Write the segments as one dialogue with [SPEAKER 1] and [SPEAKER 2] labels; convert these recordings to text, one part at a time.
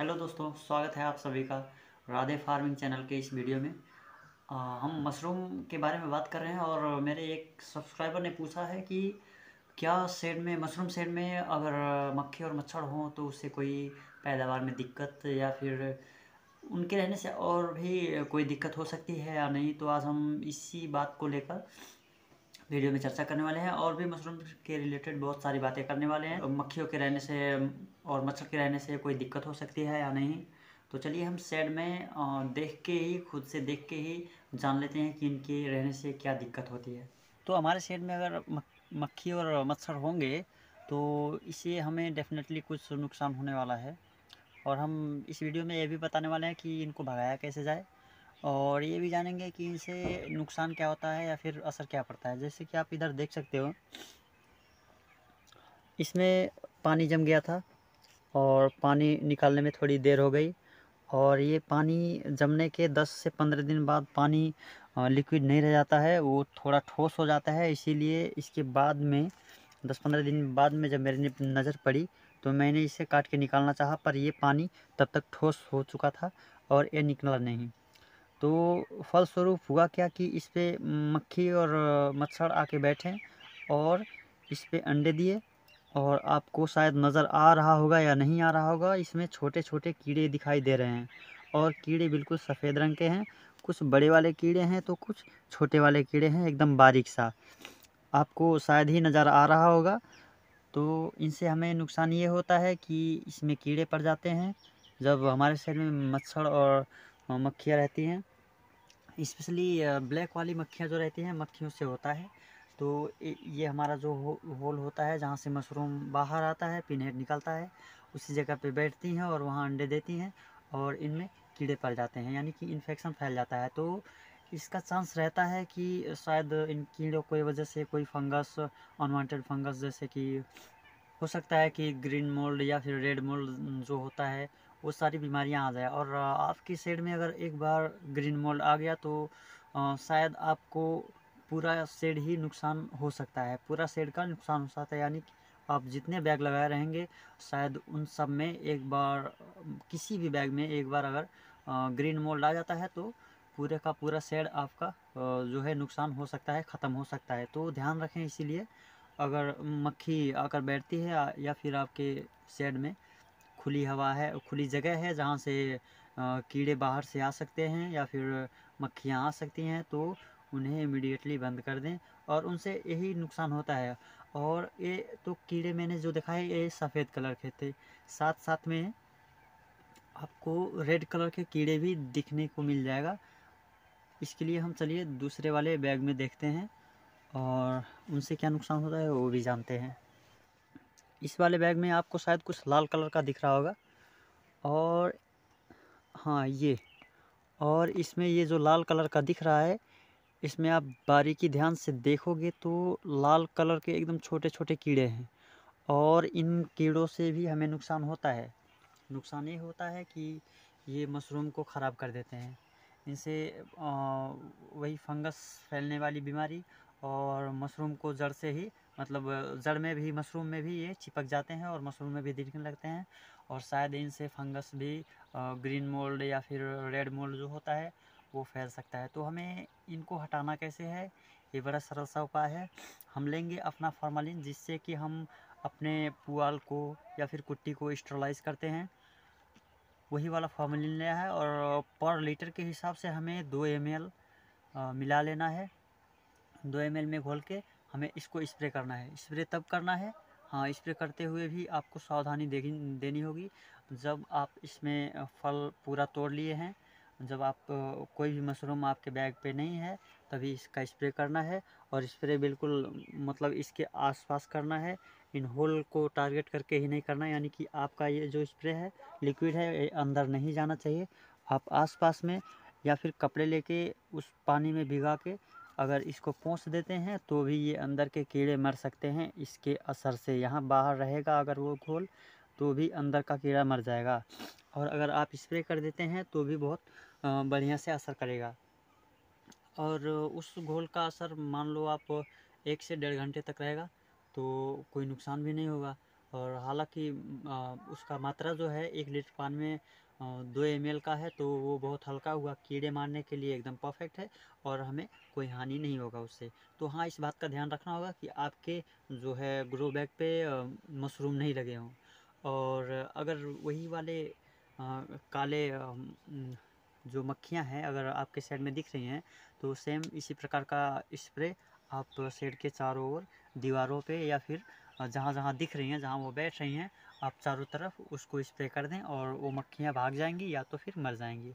[SPEAKER 1] hello दोस्तों स्वागत है आप सभी का राधे फार्मिंग चैनल के इस वीडियो में आ, हम मशरूम के बारे में बात कर रहे हैं और मेरे एक सब्सक्राइबर ने पूछा है कि क्या शेड में मशरूम सेड में अगर मक्खी और मच्छर हों तो उससे कोई पैदावार में दिक्कत या फिर उनके रहने से और भी कोई दिक्कत हो सकती है या नहीं तो आज हम इसी बात को लेकर वीडियो में चर्चा करने वाले हैं और भी मशरूम के रिलेटेड बहुत सारी बातें करने वाले हैं मक्खियों के रहने से और मच्छर के रहने से कोई दिक्कत हो सकती है या नहीं तो चलिए हम शेड में देख के ही खुद से देख के ही जान लेते हैं कि इनके रहने से क्या दिक्कत होती है तो हमारे शेड में अगर मक्खी और मच्छर होंगे तो इसे हमें डेफिनेटली कुछ नुकसान होने वाला है और हम इस वीडियो में ये भी बताने वाले हैं कि इनको भगाया कैसे जाए और ये भी जानेंगे कि इनसे नुकसान क्या होता है या फिर असर क्या पड़ता है जैसे कि आप इधर देख सकते हो इसमें पानी जम गया था और पानी निकालने में थोड़ी देर हो गई और ये पानी जमने के 10 से 15 दिन बाद पानी लिक्विड नहीं रह जाता है वो थोड़ा ठोस हो जाता है इसीलिए इसके बाद में 10-15 दिन बाद में जब मेरी नज़र पड़ी तो मैंने इसे काट के निकालना चाहा पर यह पानी तब तक ठोस हो चुका था और ये निकला नहीं तो फलस्वरूप हुआ क्या कि इस पर मक्खी और मच्छर आके बैठे और इस पर अंडे दिए और आपको शायद नज़र आ रहा होगा या नहीं आ रहा होगा इसमें छोटे छोटे कीड़े दिखाई दे रहे हैं और कीड़े बिल्कुल सफ़ेद रंग के हैं कुछ बड़े वाले कीड़े हैं तो कुछ छोटे वाले कीड़े हैं एकदम बारीक सा आपको शायद ही नज़र आ रहा होगा तो इनसे हमें नुकसान ये होता है कि इसमें कीड़े पड़ जाते हैं जब हमारे शरीर में मच्छर और हाँ, मक्खियाँ रहती हैं इस्पेशली ब्लैक वाली मक्खियाँ जो रहती हैं मक्खियों से होता है तो ये हमारा जो हो, होल होता है जहाँ से मशरूम बाहर आता है पिनहेड निकलता है उसी जगह पे बैठती हैं और वहाँ अंडे देती हैं और इनमें कीड़े पड़ जाते हैं यानी कि इन्फेक्शन फैल जाता है तो इसका चांस रहता है कि शायद इन कीड़ों की वजह से कोई फंगस अनवांटेड फंगस जैसे कि हो सकता है कि ग्रीन मोल्ड या फिर रेड मोल्ड जो होता है वो सारी बीमारियां आ जाए और आपकी सेड में अगर एक बार ग्रीन मोल्ड आ गया तो शायद आपको पूरा सेड ही नुकसान हो सकता है पूरा सेड का नुकसान हो सकता है यानी आप जितने बैग लगाए रहेंगे शायद उन सब में एक बार किसी भी बैग में एक बार अगर ग्रीन मोल्ड आ जाता है तो पूरे का पूरा सेड आपका जो है नुकसान हो सकता है ख़त्म हो सकता है तो ध्यान रखें इसीलिए अगर मक्खी आकर बैठती है या फिर आपके सेड में खुली हवा है खुली जगह है जहाँ से कीड़े बाहर से आ सकते हैं या फिर मक्खियाँ आ सकती हैं तो उन्हें इमिडिएटली बंद कर दें और उनसे यही नुकसान होता है और ये तो कीड़े मैंने जो दिखाए ये सफ़ेद कलर के थे साथ साथ में आपको रेड कलर के कीड़े भी दिखने को मिल जाएगा इसके लिए हम चलिए दूसरे वाले बैग में देखते हैं और उनसे क्या नुकसान होता है वो भी जानते हैं इस वाले बैग में आपको शायद कुछ लाल कलर का दिख रहा होगा और हाँ ये और इसमें ये जो लाल कलर का दिख रहा है इसमें आप बारीकी ध्यान से देखोगे तो लाल कलर के एकदम छोटे छोटे कीड़े हैं और इन कीड़ों से भी हमें नुकसान होता है नुकसान ये होता है कि ये मशरूम को ख़राब कर देते हैं इनसे वही फंगस फैलने वाली बीमारी और मशरूम को जड़ से ही मतलब जड़ में भी मशरूम में भी ये चिपक जाते हैं और मशरूम में भी दिखने लगते हैं और शायद इनसे फंगस भी ग्रीन मोल्ड या फिर रेड मोल्ड जो होता है वो फैल सकता है तो हमें इनको हटाना कैसे है ये बड़ा सरल सा उपाय है हम लेंगे अपना फॉर्मालिन जिससे कि हम अपने पुआल को या फिर कुट्टी को स्टरलाइज करते हैं वही वाला फार्मालिन लिया है और पर लीटर के हिसाब से हमें दो एम मिला लेना है दो एम में घोल के हमें इसको स्प्रे करना है स्प्रे तब करना है हाँ स्प्रे करते हुए भी आपको सावधानी देखी देनी होगी जब आप इसमें फल पूरा तोड़ लिए हैं जब आप कोई भी मशरूम आपके बैग पे नहीं है तभी इसका स्प्रे करना है और स्प्रे बिल्कुल मतलब इसके आसपास करना है इन होल को टारगेट करके ही नहीं करना यानी कि आपका ये जो स्प्रे है लिक्विड है ये अंदर नहीं जाना चाहिए आप आसपास में या फिर कपड़े लेके उस पानी में भिगा के अगर इसको पोंछ देते हैं तो भी ये अंदर के कीड़े मर सकते हैं इसके असर से यहाँ बाहर रहेगा अगर वो घोल तो भी अंदर का कीड़ा मर जाएगा और अगर आप स्प्रे कर देते हैं तो भी बहुत बढ़िया से असर करेगा और उस घोल का असर मान लो आप एक से डेढ़ घंटे तक रहेगा तो कोई नुकसान भी नहीं होगा और हालांकि उसका मात्रा जो है एक लीटर पानी में दो एम का है तो वो बहुत हल्का हुआ कीड़े मारने के लिए एकदम परफेक्ट है और हमें कोई हानि नहीं होगा उससे तो हाँ इस बात का ध्यान रखना होगा कि आपके जो है ग्रो बैग पे मशरूम नहीं लगे हों और अगर वही वाले आ, काले आ, जो मक्खियाँ हैं अगर आपके शेड में दिख रही हैं तो सेम इसी प्रकार का स्प्रे आप शेड के चारों ओर दीवारों पे या फिर जहाँ जहाँ दिख रही हैं जहाँ वो बैठ रही हैं आप चारों तरफ उसको स्प्रे कर दें और वो मक्खियाँ भाग जाएंगी या तो फिर मर जाएंगी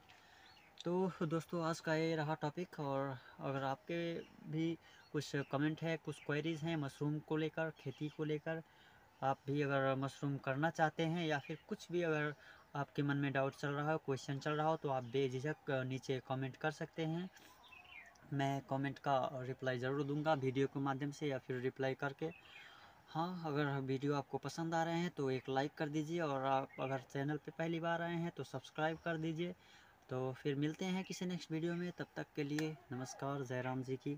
[SPEAKER 1] तो दोस्तों आज का ये रहा टॉपिक और अगर आपके भी कुछ कमेंट है कुछ क्वेरीज़ हैं मशरूम को लेकर खेती को लेकर आप भी अगर मशरूम करना चाहते हैं या फिर कुछ भी अगर आपके मन में डाउट चल रहा हो क्वेश्चन चल रहा हो तो आप बेझिझक नीचे कमेंट कर सकते हैं मैं कमेंट का रिप्लाई ज़रूर दूंगा वीडियो के माध्यम से या फिर रिप्लाई करके हाँ अगर वीडियो आपको पसंद आ रहे हैं तो एक लाइक कर दीजिए और आप अगर चैनल पे पहली बार आए हैं तो सब्सक्राइब कर दीजिए तो फिर मिलते हैं किसी नेक्स्ट वीडियो में तब तक के लिए नमस्कार जयराम जी की